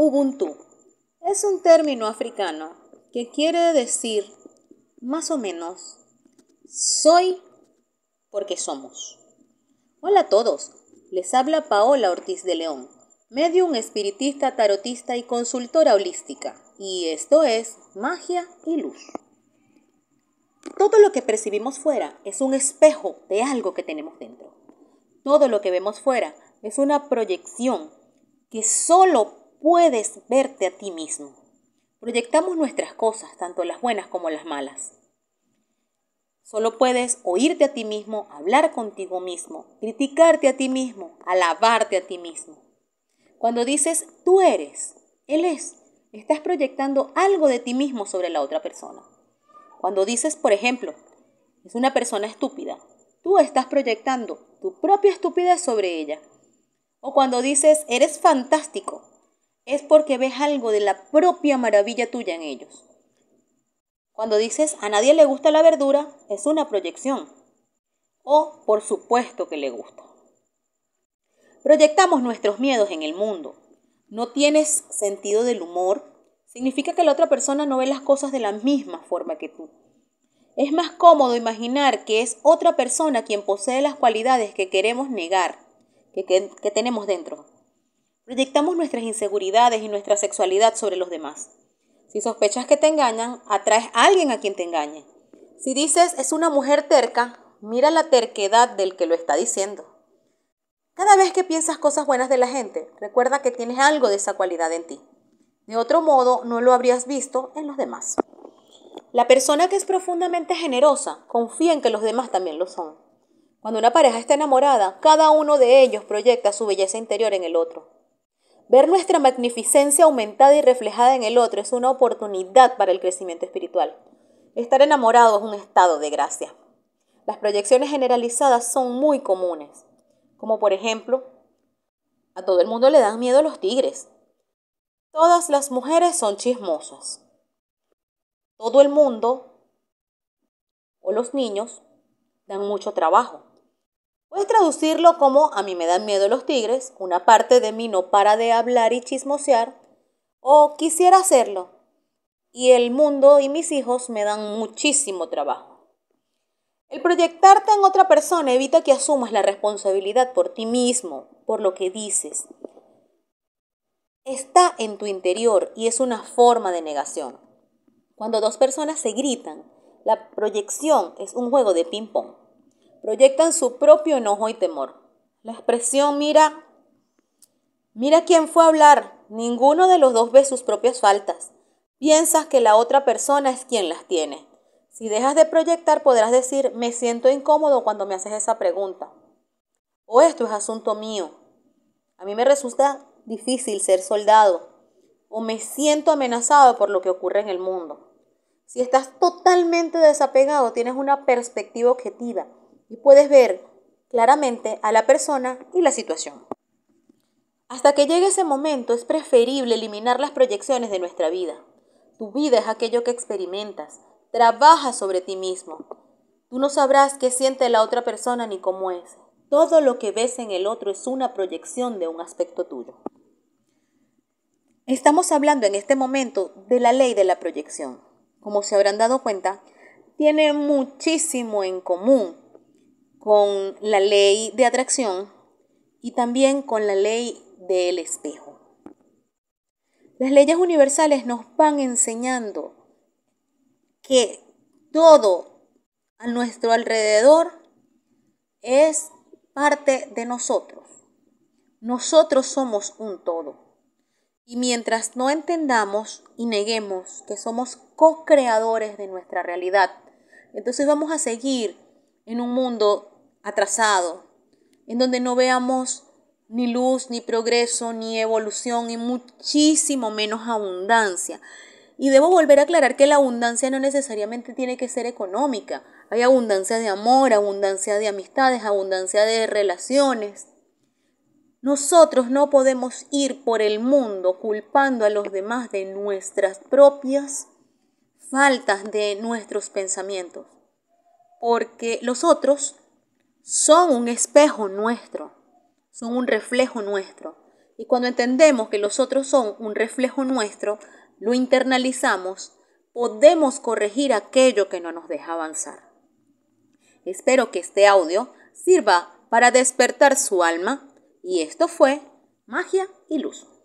Ubuntu es un término africano que quiere decir más o menos soy porque somos. Hola a todos, les habla Paola Ortiz de León, medium espiritista, tarotista y consultora holística, y esto es magia y luz. Todo lo que percibimos fuera es un espejo de algo que tenemos dentro. Todo lo que vemos fuera es una proyección que solo puedes verte a ti mismo. Proyectamos nuestras cosas, tanto las buenas como las malas. Solo puedes oírte a ti mismo, hablar contigo mismo, criticarte a ti mismo, alabarte a ti mismo. Cuando dices tú eres, él es, estás proyectando algo de ti mismo sobre la otra persona. Cuando dices, por ejemplo, es una persona estúpida, tú estás proyectando tu propia estupidez sobre ella. O cuando dices, eres fantástico, es porque ves algo de la propia maravilla tuya en ellos. Cuando dices a nadie le gusta la verdura, es una proyección. O por supuesto que le gusta. Proyectamos nuestros miedos en el mundo. No tienes sentido del humor. Significa que la otra persona no ve las cosas de la misma forma que tú. Es más cómodo imaginar que es otra persona quien posee las cualidades que queremos negar, que, tenemos dentro. Proyectamos nuestras inseguridades y nuestra sexualidad sobre los demás. Si sospechas que te engañan, atraes a alguien a quien te engañe. Si dices es una mujer terca, mira la terquedad del que lo está diciendo. Cada vez que piensas cosas buenas de la gente, recuerda que tienes algo de esa cualidad en ti. De otro modo, no lo habrías visto en los demás. La persona que es profundamente generosa confía en que los demás también lo son. Cuando una pareja está enamorada, cada uno de ellos proyecta su belleza interior en el otro. Ver nuestra magnificencia aumentada y reflejada en el otro es una oportunidad para el crecimiento espiritual. Estar enamorado es un estado de gracia. Las proyecciones generalizadas son muy comunes, como por ejemplo, a todo el mundo le dan miedo los tigres. Todas las mujeres son chismosas. Todo el mundo o los niños dan mucho trabajo. Puedes traducirlo como a mí me dan miedo los tigres, una parte de mí no para de hablar y chismosear, o quisiera hacerlo, y el mundo y mis hijos me dan muchísimo trabajo. El proyectarte en otra persona evita que asumas la responsabilidad por ti mismo, por lo que dices. Está en tu interior y es una forma de negación. Cuando dos personas se gritan, la proyección es un juego de ping-pong proyectan su propio enojo y temor. La expresión, mira, mira quién fue a hablar, ninguno de los dos ve sus propias faltas. Piensas que la otra persona es quien las tiene. Si dejas de proyectar podrás decir, me siento incómodo cuando me haces esa pregunta. O esto es asunto mío. A mí me resulta difícil ser soldado. O me siento amenazado por lo que ocurre en el mundo. Si estás totalmente desapegado, tienes una perspectiva objetiva y puedes ver claramente a la persona y la situación. Hasta que llegue ese momento es preferible eliminar las proyecciones de nuestra vida. Tu vida es aquello que experimentas. Trabaja sobre ti mismo. Tú no sabrás qué siente la otra persona ni cómo es. Todo lo que ves en el otro es una proyección de un aspecto tuyo. Estamos hablando en este momento de la ley de la proyección. Como se habrán dado cuenta, tiene muchísimo en común con la ley de atracción y también con la ley del espejo. Las leyes universales nos van enseñando que todo a nuestro alrededor es parte de nosotros. Nosotros somos un todo. Y mientras no entendamos y neguemos que somos co-creadores de nuestra realidad, entonces vamos a seguir en un mundo atrasado, en donde no veamos ni luz, ni progreso, ni evolución, y muchísimo menos abundancia. Y debo volver a aclarar que la abundancia no necesariamente tiene que ser económica. Hay abundancia de amor, abundancia de amistades, abundancia de relaciones. Nosotros no podemos ir por el mundo culpando a los demás de nuestras propias faltas de nuestros pensamientos porque los otros son un espejo nuestro, son un reflejo nuestro. Y cuando entendemos que los otros son un reflejo nuestro, lo internalizamos, podemos corregir aquello que no nos deja avanzar. Espero que este audio sirva para despertar su alma y esto fue magia y luz.